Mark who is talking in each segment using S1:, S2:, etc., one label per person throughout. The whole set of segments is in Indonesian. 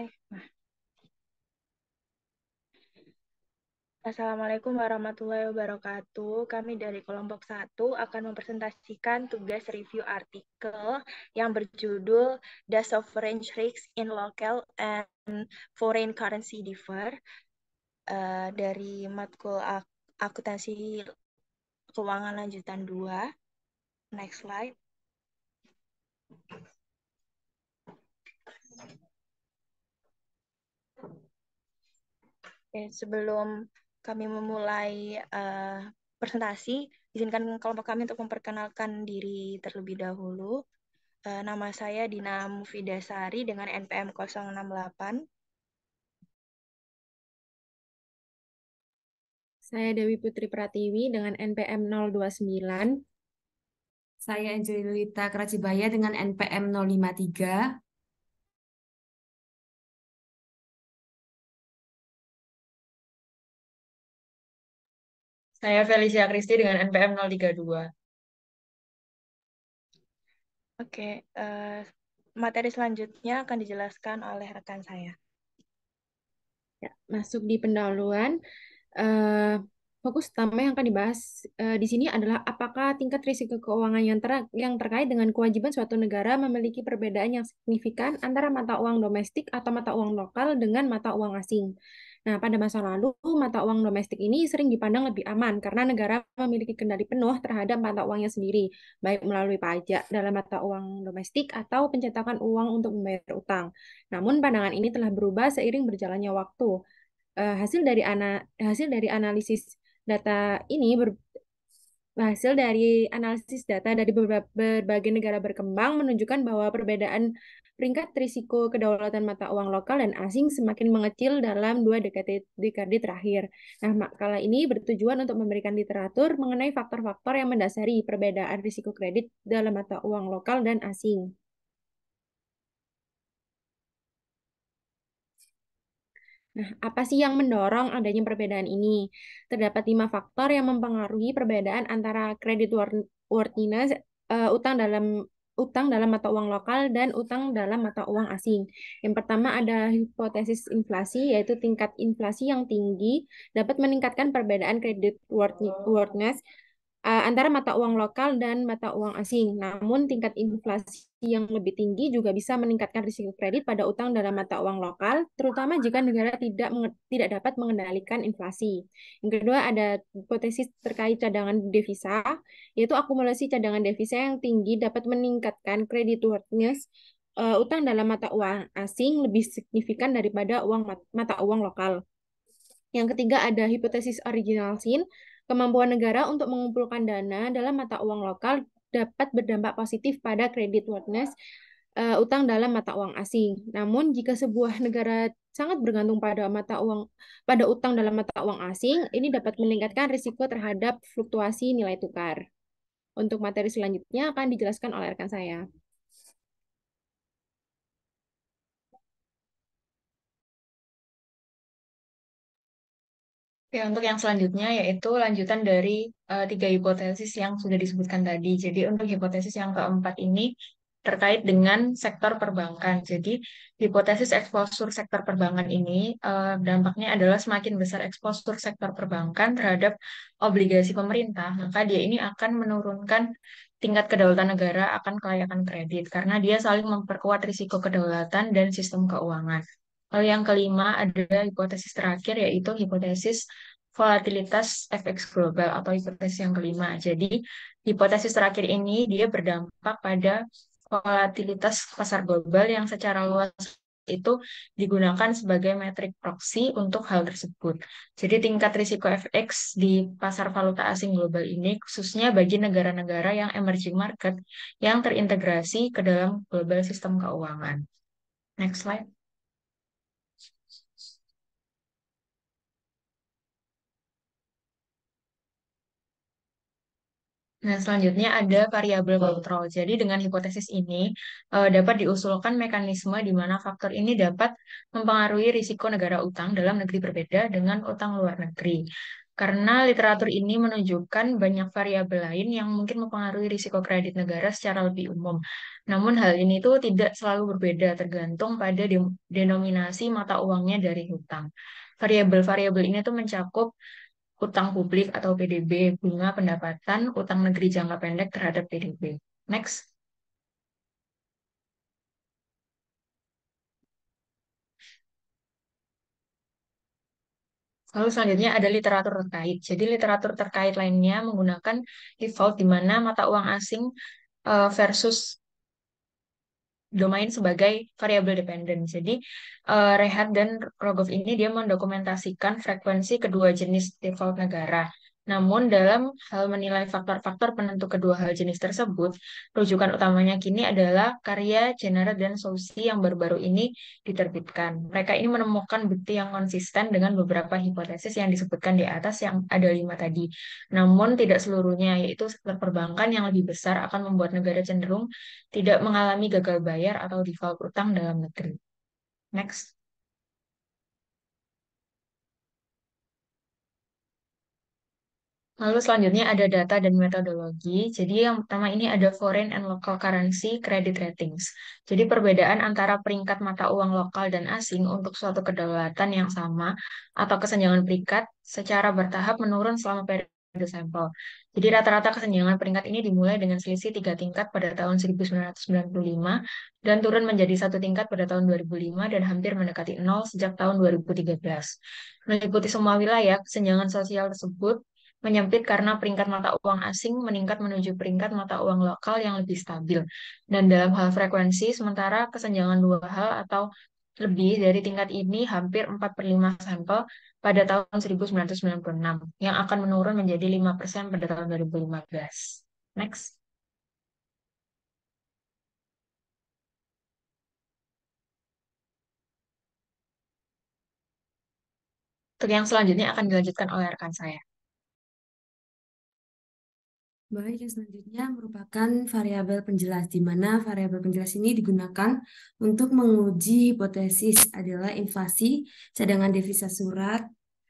S1: Nah. Assalamualaikum warahmatullahi wabarakatuh. Kami dari kelompok 1 akan mempresentasikan tugas review artikel yang berjudul The Sovereign Risk in Local and Foreign Currency Differ uh, dari matkul ak akuntansi keuangan lanjutan 2. Next slide. Oke, eh, sebelum kami memulai uh, presentasi, izinkan kelompok kami untuk memperkenalkan diri terlebih dahulu. Uh, nama saya Dina Mufidasari dengan NPM 068. Saya
S2: Dewi Putri Pratiwi dengan NPM 029. Saya Angelita Kracibaya dengan NPM 053.
S3: Saya Felicia Kristi dengan NPM 032.
S1: Oke, uh, materi selanjutnya akan dijelaskan oleh rekan saya.
S4: Ya, masuk di pendahuluan. Uh, fokus utama yang akan dibahas uh, di sini adalah apakah tingkat risiko keuangan yang, ter yang terkait dengan kewajiban suatu negara memiliki perbedaan yang signifikan antara mata uang domestik atau mata uang lokal dengan mata uang asing. Nah, pada masa lalu, mata uang domestik ini sering dipandang lebih aman karena negara memiliki kendali penuh terhadap mata uangnya sendiri, baik melalui pajak dalam mata uang domestik atau pencetakan uang untuk membayar utang. Namun, pandangan ini telah berubah seiring berjalannya waktu. Uh, hasil dari ana hasil dari analisis data ini ber hasil dari analisis data dari berbagai negara berkembang menunjukkan bahwa perbedaan peringkat risiko kedaulatan mata uang lokal dan asing semakin mengecil dalam dua dekade, dekade terakhir. Nah, makala ini bertujuan untuk memberikan literatur mengenai faktor-faktor yang mendasari perbedaan risiko kredit dalam mata uang lokal dan asing. Nah, apa sih yang mendorong adanya perbedaan ini? Terdapat lima faktor yang mempengaruhi perbedaan antara kredit worthiness, uh, utang dalam utang dalam mata uang lokal dan utang dalam mata uang asing. Yang pertama ada hipotesis inflasi, yaitu tingkat inflasi yang tinggi dapat meningkatkan perbedaan kredit worthiness uh, antara mata uang lokal dan mata uang asing. Namun tingkat inflasi yang lebih tinggi juga bisa meningkatkan risiko kredit pada utang dalam mata uang lokal, terutama jika negara tidak tidak dapat mengendalikan inflasi. Yang kedua ada potensi terkait cadangan devisa, yaitu akumulasi cadangan devisa yang tinggi dapat meningkatkan worthiness uh, eh, utang dalam mata uang asing lebih signifikan daripada uang mata uang lokal. Yang ketiga ada hipotesis original sin Kemampuan negara untuk mengumpulkan dana dalam mata uang lokal dapat berdampak positif pada creditworthiness uh, eh, utang dalam mata uang asing. Namun jika sebuah negara sangat bergantung pada mata uang pada utang dalam mata uang asing, ini dapat meningkatkan risiko terhadap fluktuasi nilai tukar. Untuk materi selanjutnya akan dijelaskan oleh rekan
S3: saya. Ya, untuk yang selanjutnya yaitu lanjutan dari uh, tiga hipotesis yang sudah disebutkan tadi. Jadi untuk hipotesis yang keempat ini terkait dengan sektor perbankan. Jadi, hipotesis eksposur sektor perbankan ini uh, dampaknya adalah semakin besar eksposur sektor perbankan terhadap obligasi pemerintah, maka dia ini akan menurunkan tingkat kedaulatan negara akan kelayakan kredit karena dia saling memperkuat risiko kedaulatan dan sistem keuangan. Lalu yang kelima ada hipotesis terakhir yaitu hipotesis volatilitas FX global atau hipotesis yang kelima. Jadi hipotesis terakhir ini dia berdampak pada volatilitas pasar global yang secara luas itu digunakan sebagai metrik proxy untuk hal tersebut. Jadi tingkat risiko FX di pasar valuta asing global ini khususnya bagi negara-negara yang emerging market yang terintegrasi ke dalam global sistem keuangan. Next slide. Nah, selanjutnya ada variabel kontrol. Jadi, dengan hipotesis ini eh, dapat diusulkan mekanisme di mana faktor ini dapat mempengaruhi risiko negara utang dalam negeri berbeda dengan utang luar negeri. Karena literatur ini menunjukkan banyak variabel lain yang mungkin mempengaruhi risiko kredit negara secara lebih umum. Namun hal ini itu tidak selalu berbeda tergantung pada denominasi mata uangnya dari hutang variabel-variabel ini tuh mencakup utang publik atau PDB, bunga pendapatan, utang negeri jangka pendek terhadap PDB. Next. Lalu selanjutnya ada literatur terkait. Jadi literatur terkait lainnya menggunakan default di mana mata uang asing eh, versus domain sebagai variabel dependen. Jadi uh, eh, Rehat dan Rogov ini dia mendokumentasikan frekuensi kedua jenis default negara. Namun dalam hal menilai faktor-faktor penentu kedua hal jenis tersebut, rujukan utamanya kini adalah karya Jenner dan solusi yang baru-baru ini diterbitkan. Mereka ini menemukan bukti yang konsisten dengan beberapa hipotesis yang disebutkan di atas yang ada lima tadi. Namun tidak seluruhnya, yaitu sektor perbankan yang lebih besar akan membuat negara cenderung tidak mengalami gagal bayar atau default utang dalam negeri. Next. Lalu selanjutnya ada data dan metodologi. Jadi yang pertama ini ada foreign and local currency credit ratings. Jadi perbedaan antara peringkat mata uang lokal dan asing untuk suatu kedaulatan yang sama atau kesenjangan peringkat secara bertahap menurun selama periode sampel. Jadi rata-rata kesenjangan peringkat ini dimulai dengan selisih tiga tingkat pada tahun 1995 dan turun menjadi satu tingkat pada tahun 2005 dan hampir mendekati nol sejak tahun 2013. Meliputi semua wilayah, kesenjangan sosial tersebut menyempit karena peringkat mata uang asing meningkat menuju peringkat mata uang lokal yang lebih stabil. Dan dalam hal frekuensi, sementara kesenjangan dua hal atau lebih dari tingkat ini hampir 4 per 5 sampel pada tahun 1996 yang akan menurun menjadi 5% pada tahun 2015. Next.
S2: Untuk yang selanjutnya akan dilanjutkan oleh rekan saya. Baik, yang selanjutnya merupakan variabel penjelas, di mana variabel penjelas ini digunakan untuk menguji hipotesis adalah inflasi, cadangan devisa surat,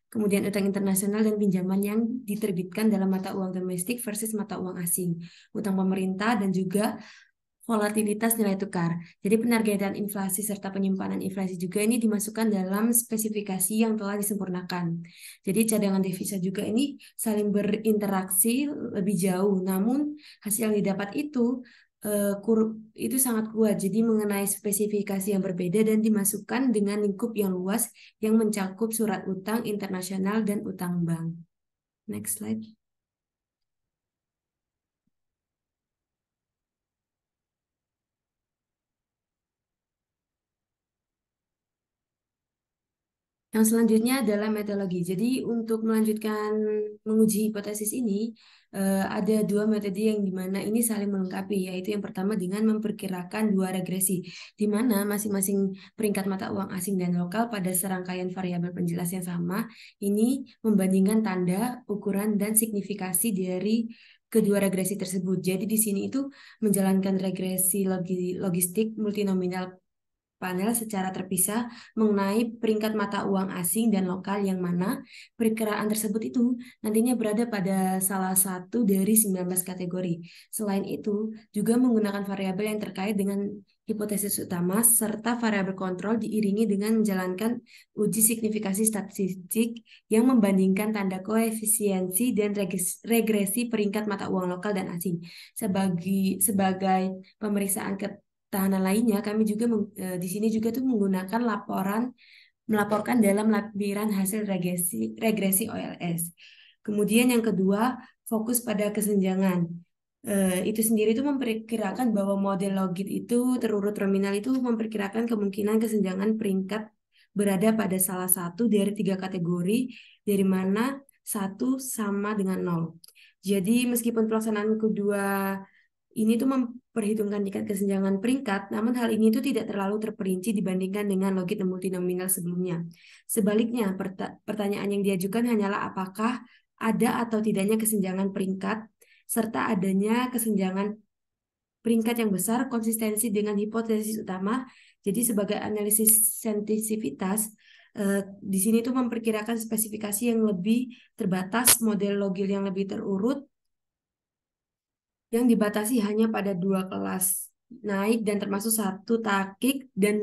S2: kemudian utang internasional dan pinjaman yang diterbitkan dalam mata uang domestik versus mata uang asing, utang pemerintah dan juga volatilitas nilai tukar. Jadi penargetan inflasi serta penyimpanan inflasi juga ini dimasukkan dalam spesifikasi yang telah disempurnakan. Jadi cadangan devisa juga ini saling berinteraksi lebih jauh. Namun hasil yang didapat itu eh, kur itu sangat kuat. Jadi mengenai spesifikasi yang berbeda dan dimasukkan dengan lingkup yang luas yang mencakup surat utang internasional dan utang bank. Next slide. Yang selanjutnya adalah metodologi. Jadi untuk melanjutkan menguji hipotesis ini eh, ada dua metode yang dimana ini saling melengkapi, yaitu yang pertama dengan memperkirakan dua regresi, di mana masing-masing peringkat mata uang asing dan lokal pada serangkaian variabel penjelas yang sama ini membandingkan tanda, ukuran, dan signifikasi dari kedua regresi tersebut. Jadi di sini itu menjalankan regresi logistik multinominal panel secara terpisah mengenai peringkat mata uang asing dan lokal yang mana perkiraan tersebut itu nantinya berada pada salah satu dari 19 kategori. Selain itu, juga menggunakan variabel yang terkait dengan hipotesis utama serta variabel kontrol diiringi dengan menjalankan uji signifikasi statistik yang membandingkan tanda koefisiensi dan regresi peringkat mata uang lokal dan asing sebagai sebagai pemeriksaan ke tahanan lainnya, kami juga eh, di sini juga tuh menggunakan laporan melaporkan dalam lampiran hasil regresi regresi OLS. Kemudian yang kedua, fokus pada kesenjangan. Eh, itu sendiri itu memperkirakan bahwa model logit itu terurut terminal itu memperkirakan kemungkinan kesenjangan peringkat berada pada salah satu dari tiga kategori dari mana satu sama dengan nol. Jadi meskipun pelaksanaan kedua ini tuh memperhitungkan tingkat kesenjangan peringkat, namun hal ini itu tidak terlalu terperinci dibandingkan dengan logit multinomial sebelumnya. Sebaliknya, pertanyaan yang diajukan hanyalah apakah ada atau tidaknya kesenjangan peringkat, serta adanya kesenjangan peringkat yang besar konsistensi dengan hipotesis utama. Jadi sebagai analisis sensitivitas, eh, di sini tuh memperkirakan spesifikasi yang lebih terbatas, model logil yang lebih terurut, yang dibatasi hanya pada dua kelas naik dan termasuk satu takik dan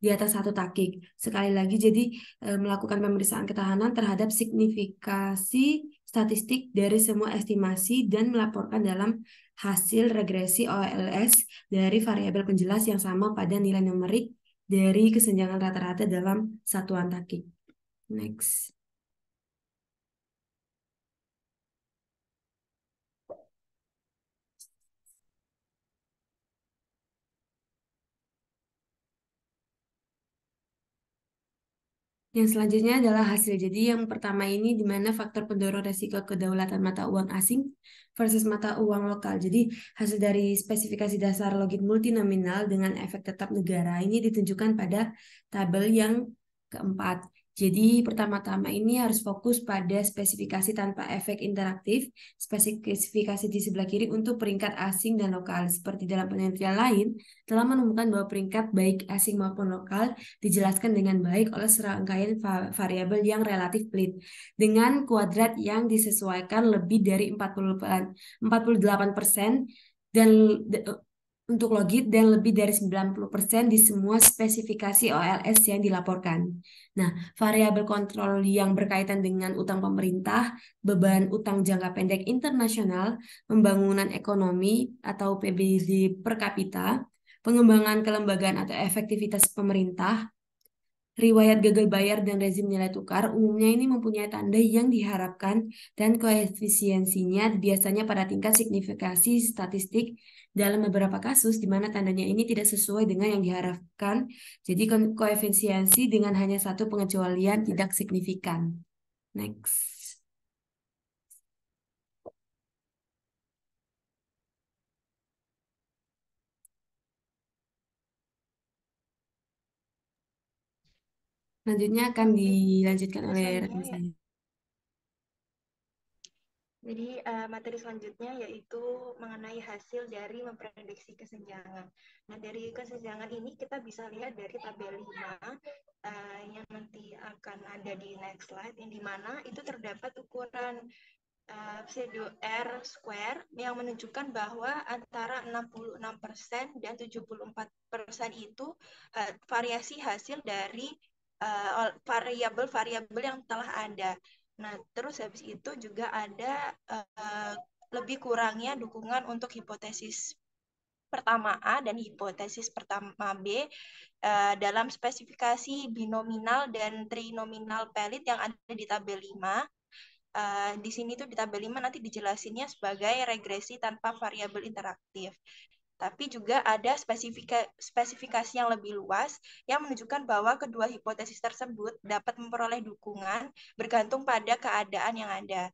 S2: di atas satu takik. Sekali lagi jadi e, melakukan pemeriksaan ketahanan terhadap signifikasi statistik dari semua estimasi dan melaporkan dalam hasil regresi OLS dari variabel penjelas yang sama pada nilai numerik dari kesenjangan rata-rata dalam satuan takik. Next. Yang selanjutnya adalah hasil. Jadi yang pertama ini di mana faktor pendorong resiko kedaulatan mata uang asing versus mata uang lokal. Jadi hasil dari spesifikasi dasar logit multinominal dengan efek tetap negara ini ditunjukkan pada tabel yang keempat. Jadi pertama-tama ini harus fokus pada spesifikasi tanpa efek interaktif, spesifikasi di sebelah kiri untuk peringkat asing dan lokal. Seperti dalam penelitian lain, telah menemukan bahwa peringkat baik asing maupun lokal dijelaskan dengan baik oleh serangkaian variabel yang relatif pelit, dengan kuadrat yang disesuaikan lebih dari 40, 48% dan untuk logit dan lebih dari 90% di semua spesifikasi OLS yang dilaporkan. Nah, variabel kontrol yang berkaitan dengan utang pemerintah, beban utang jangka pendek internasional, pembangunan ekonomi atau PBD per kapita, pengembangan kelembagaan atau efektivitas pemerintah, riwayat gagal bayar dan rezim nilai tukar umumnya ini mempunyai tanda yang diharapkan dan koefisiensinya biasanya pada tingkat signifikansi statistik dalam beberapa kasus di mana tandanya ini tidak sesuai dengan yang diharapkan, jadi koefisiensi dengan hanya satu pengecualian tidak signifikan. Next. Selanjutnya akan dilanjutkan oleh rekan saya.
S1: Jadi uh, materi selanjutnya yaitu mengenai hasil dari memprediksi kesenjangan. Nah dari kesenjangan ini kita bisa lihat dari tabel 5 uh, eh, yang nanti akan ada di next slide, yang dimana itu terdapat ukuran uh, pseudo R square yang menunjukkan bahwa antara 66% dan 74% itu uh, variasi hasil dari variabel-variabel uh, yang telah ada. Nah, terus habis itu juga ada uh, lebih kurangnya dukungan untuk hipotesis pertama A dan hipotesis pertama B uh, dalam spesifikasi binominal dan trinominal pelit yang ada di tabel 5. Uh, eh, di sini tuh di tabel 5 nanti dijelasinnya sebagai regresi tanpa variabel interaktif tapi juga ada spesifika, spesifikasi yang lebih luas yang menunjukkan bahwa kedua hipotesis tersebut dapat memperoleh dukungan bergantung pada keadaan yang ada.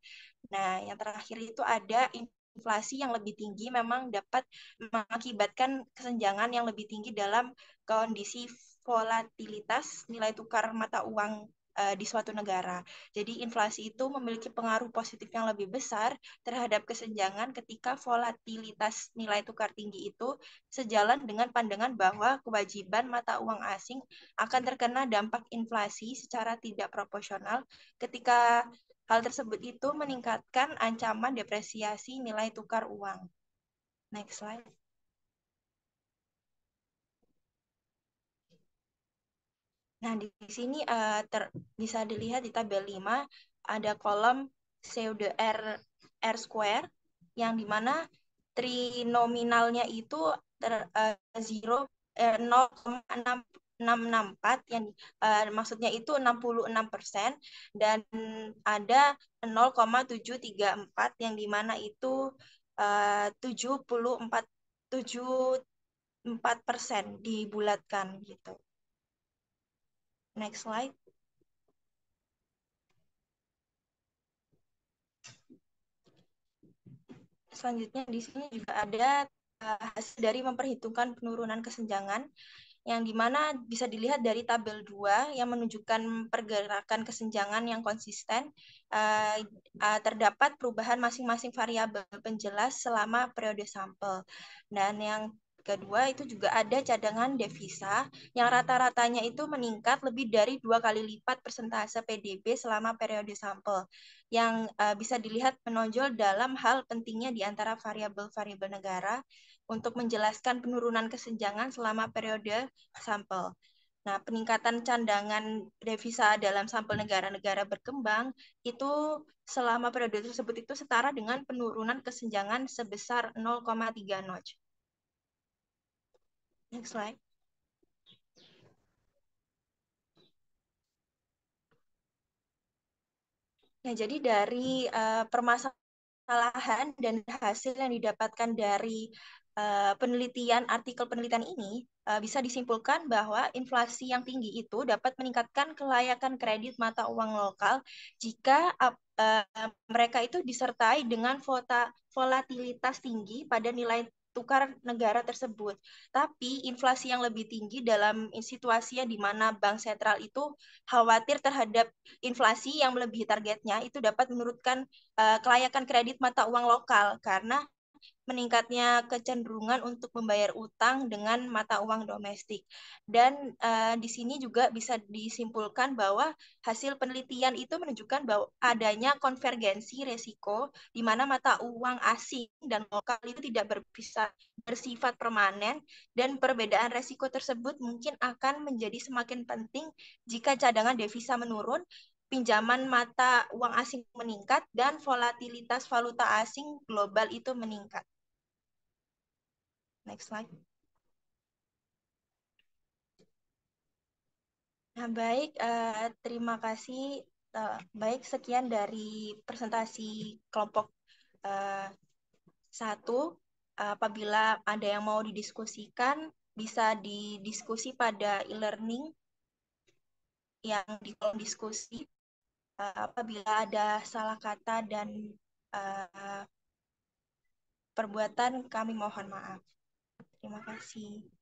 S1: Nah, yang terakhir itu ada inflasi yang lebih tinggi memang dapat mengakibatkan kesenjangan yang lebih tinggi dalam kondisi volatilitas nilai tukar mata uang Eh, di suatu negara. Jadi inflasi itu memiliki pengaruh positif yang lebih besar terhadap kesenjangan ketika volatilitas nilai tukar tinggi itu sejalan dengan pandangan bahwa kewajiban mata uang asing akan terkena dampak inflasi secara tidak proporsional ketika hal tersebut itu meningkatkan ancaman depresiasi nilai tukar uang. Next slide. Nah, di sini uh, ter, bisa dilihat di tabel 5 ada kolom pseudo R, R square yang dimana trinominalnya itu ter, uh, 0 eh, 0,664 eh, yang uh, maksudnya itu 66% dan ada 0,734 yang dimana itu uh, 74 74 persen dibulatkan gitu. Next slide. Selanjutnya di sini juga ada eh, hasil dari memperhitungkan penurunan kesenjangan yang dimana bisa dilihat dari tabel 2 yang menunjukkan pergerakan kesenjangan yang konsisten eh, eh, terdapat perubahan masing-masing variabel penjelas selama periode sampel dan yang kedua itu juga ada cadangan devisa yang rata-ratanya itu meningkat lebih dari dua kali lipat persentase PDB selama periode sampel yang uh, bisa dilihat menonjol dalam hal pentingnya di antara variabel-variabel negara untuk menjelaskan penurunan kesenjangan selama periode sampel. Nah, peningkatan cadangan devisa dalam sampel negara-negara berkembang itu selama periode tersebut itu setara dengan penurunan kesenjangan sebesar 0,3 notch. Next slide. Nah jadi dari uh, permasalahan dan hasil yang didapatkan dari uh, penelitian artikel penelitian ini uh, bisa disimpulkan bahwa inflasi yang tinggi itu dapat meningkatkan kelayakan kredit mata uang lokal jika uh, mereka itu disertai dengan vota, volatilitas tinggi pada nilai tukar negara tersebut. Tapi inflasi yang lebih tinggi dalam situasi yang di mana bank sentral itu khawatir terhadap inflasi yang melebihi targetnya itu dapat menurutkan uh, eh, kelayakan kredit mata uang lokal karena meningkatnya kecenderungan untuk membayar utang dengan mata uang domestik. Dan uh, di sini juga bisa disimpulkan bahwa hasil penelitian itu menunjukkan bahwa adanya konvergensi resiko di mana mata uang asing dan lokal itu tidak berpisah bersifat permanen dan perbedaan resiko tersebut mungkin akan menjadi semakin penting jika cadangan devisa menurun pinjaman mata uang asing meningkat, dan volatilitas valuta asing global itu meningkat. Next slide. Nah, baik, uh, terima kasih. Uh, baik, sekian dari presentasi kelompok uh, satu. apabila ada yang mau didiskusikan, bisa didiskusi pada e-learning yang di kolom diskusi. Eh, apabila ada salah kata dan uh, perbuatan kami mohon maaf. Terima kasih.